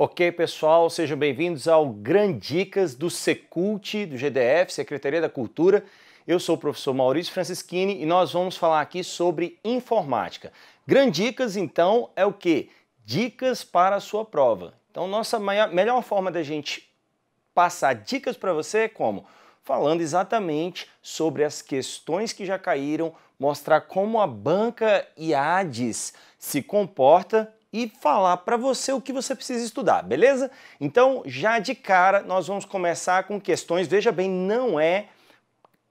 Ok, pessoal, sejam bem-vindos ao Grand Dicas do Secult, do GDF, Secretaria da Cultura. Eu sou o professor Maurício Franceschini e nós vamos falar aqui sobre informática. Grand Dicas, então, é o que? Dicas para a sua prova. Então, nossa maior, melhor forma da gente passar dicas para você é como? Falando exatamente sobre as questões que já caíram, mostrar como a banca IADES se comporta e falar para você o que você precisa estudar, beleza? Então, já de cara, nós vamos começar com questões. Veja bem, não é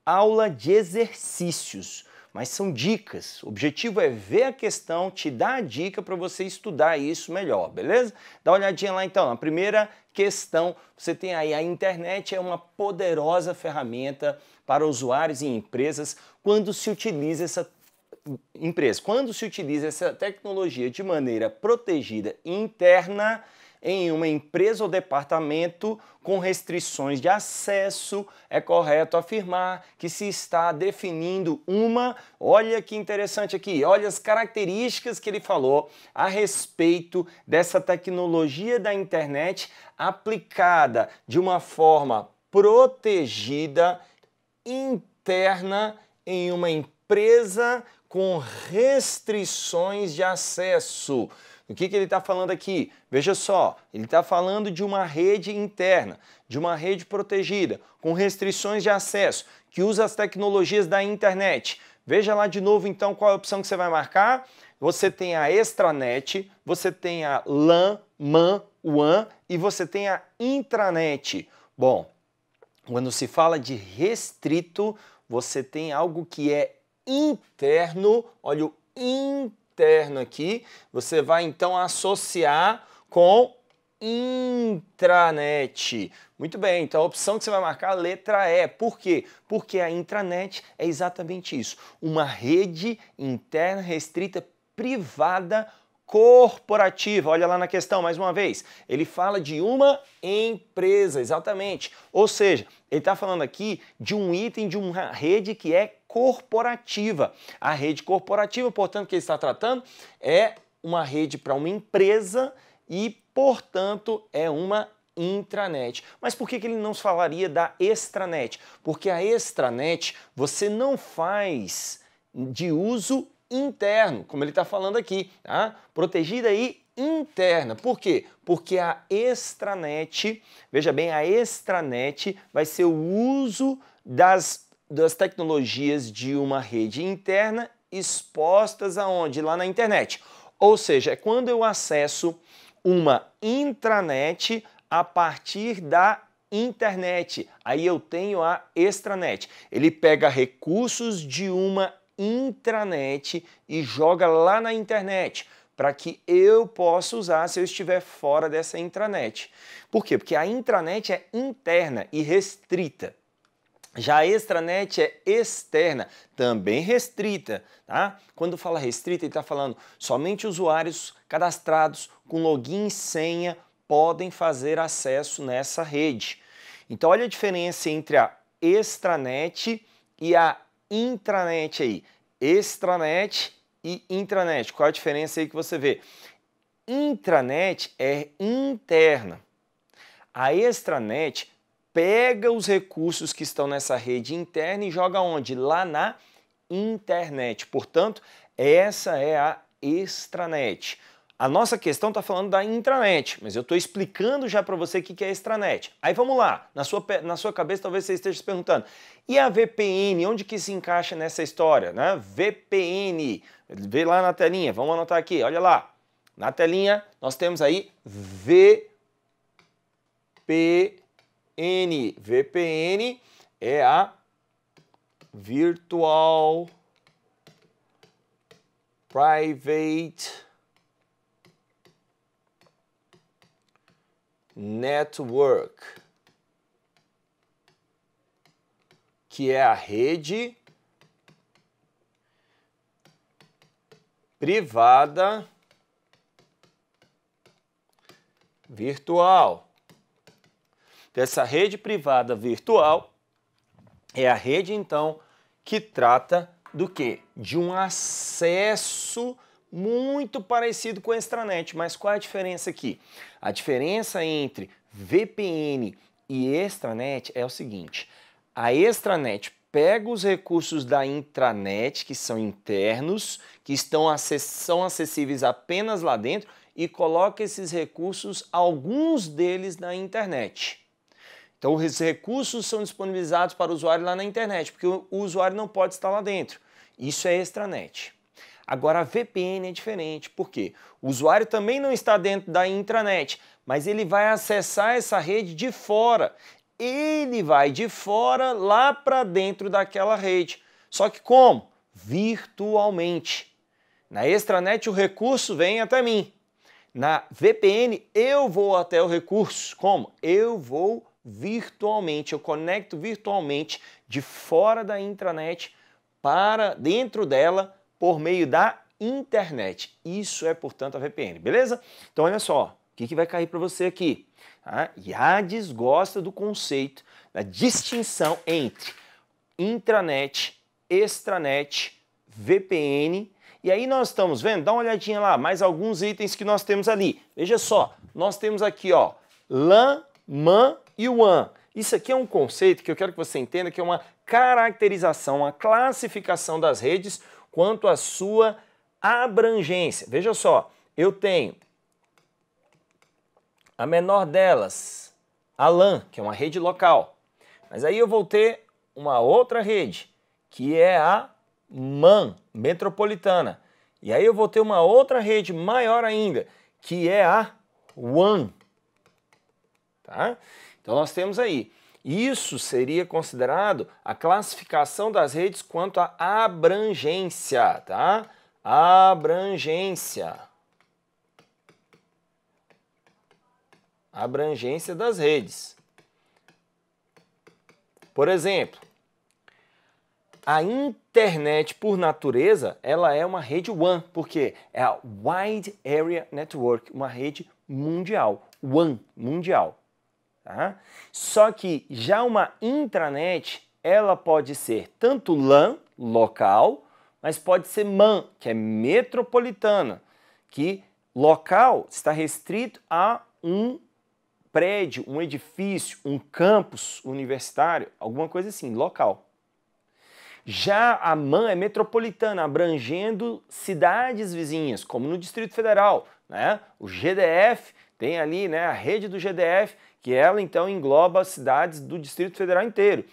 aula de exercícios, mas são dicas. O objetivo é ver a questão, te dar a dica para você estudar isso melhor, beleza? Dá uma olhadinha lá então. A primeira questão, você tem aí a internet é uma poderosa ferramenta para usuários e empresas quando se utiliza essa empresas. Quando se utiliza essa tecnologia de maneira protegida interna em uma empresa ou departamento com restrições de acesso, é correto afirmar que se está definindo uma, olha que interessante aqui, olha as características que ele falou a respeito dessa tecnologia da internet aplicada de uma forma protegida interna em uma empresa com restrições de acesso. O que, que ele está falando aqui? Veja só, ele está falando de uma rede interna, de uma rede protegida, com restrições de acesso, que usa as tecnologias da internet. Veja lá de novo então qual é a opção que você vai marcar. Você tem a extranet, você tem a LAN, MAN, WAN e você tem a intranet. Bom, quando se fala de restrito, você tem algo que é interno, olha o interno aqui, você vai então associar com intranet. Muito bem, então a opção que você vai marcar a letra E. Por quê? Porque a intranet é exatamente isso, uma rede interna restrita privada corporativa. Olha lá na questão mais uma vez. Ele fala de uma empresa, exatamente. Ou seja, ele está falando aqui de um item de uma rede que é corporativa. A rede corporativa, portanto, que ele está tratando é uma rede para uma empresa e, portanto, é uma intranet. Mas por que, que ele não falaria da extranet? Porque a extranet você não faz de uso interno, como ele está falando aqui, tá? protegida e interna. Por quê? Porque a extranet, veja bem, a extranet vai ser o uso das, das tecnologias de uma rede interna expostas aonde? Lá na internet. Ou seja, é quando eu acesso uma intranet a partir da internet. Aí eu tenho a extranet. Ele pega recursos de uma intranet e joga lá na internet para que eu possa usar se eu estiver fora dessa intranet. Por quê? Porque a intranet é interna e restrita. Já a extranet é externa, também restrita, tá? Quando fala restrita, ele está falando somente usuários cadastrados com login e senha podem fazer acesso nessa rede. Então olha a diferença entre a extranet e a intranet aí, extranet e intranet. Qual a diferença aí que você vê? Intranet é interna. A extranet pega os recursos que estão nessa rede interna e joga onde? Lá na internet. Portanto, essa é a extranet. A nossa questão está falando da intranet, mas eu estou explicando já para você o que é extranet. Aí vamos lá, na sua, na sua cabeça talvez você esteja se perguntando, e a VPN, onde que se encaixa nessa história? Né? VPN, vê lá na telinha, vamos anotar aqui, olha lá. Na telinha nós temos aí VPN. VPN é a Virtual Private network, que é a rede privada virtual. Então, essa rede privada virtual é a rede então que trata do que? De um acesso muito parecido com extranet, mas qual é a diferença aqui? A diferença entre VPN e extranet é o seguinte: a extranet pega os recursos da intranet, que são internos, que estão acess são acessíveis apenas lá dentro, e coloca esses recursos, alguns deles, na internet. Então, os recursos são disponibilizados para o usuário lá na internet, porque o usuário não pode estar lá dentro. Isso é extranet. Agora a VPN é diferente, porque o usuário também não está dentro da intranet, mas ele vai acessar essa rede de fora. Ele vai de fora lá para dentro daquela rede. Só que como? Virtualmente. Na extranet o recurso vem até mim. Na VPN eu vou até o recurso. Como? Eu vou virtualmente, eu conecto virtualmente de fora da intranet para dentro dela por meio da internet. Isso é, portanto, a VPN, beleza? Então, olha só, o que, que vai cair para você aqui? Ah, tá? Yades gosta do conceito da distinção entre intranet, extranet, VPN. E aí nós estamos vendo, dá uma olhadinha lá, mais alguns itens que nós temos ali. Veja só, nós temos aqui, ó, LAN, MAN e WAN. Isso aqui é um conceito que eu quero que você entenda que é uma caracterização, uma classificação das redes quanto à sua abrangência. Veja só, eu tenho a menor delas, a LAN, que é uma rede local. Mas aí eu vou ter uma outra rede, que é a MAN, metropolitana. E aí eu vou ter uma outra rede maior ainda, que é a WAN. Tá? Então nós temos aí isso seria considerado a classificação das redes quanto à abrangência, tá? Abrangência. Abrangência das redes. Por exemplo, a internet, por natureza, ela é uma rede WAN, porque é a Wide Area Network, uma rede mundial. WAN, mundial. Tá? Só que já uma intranet, ela pode ser tanto LAN, local, mas pode ser MAN, que é metropolitana, que local está restrito a um prédio, um edifício, um campus universitário, alguma coisa assim, local. Já a MAN é metropolitana, abrangendo cidades vizinhas, como no Distrito Federal. Né? O GDF tem ali né, a rede do GDF que ela então engloba as cidades do Distrito Federal inteiro.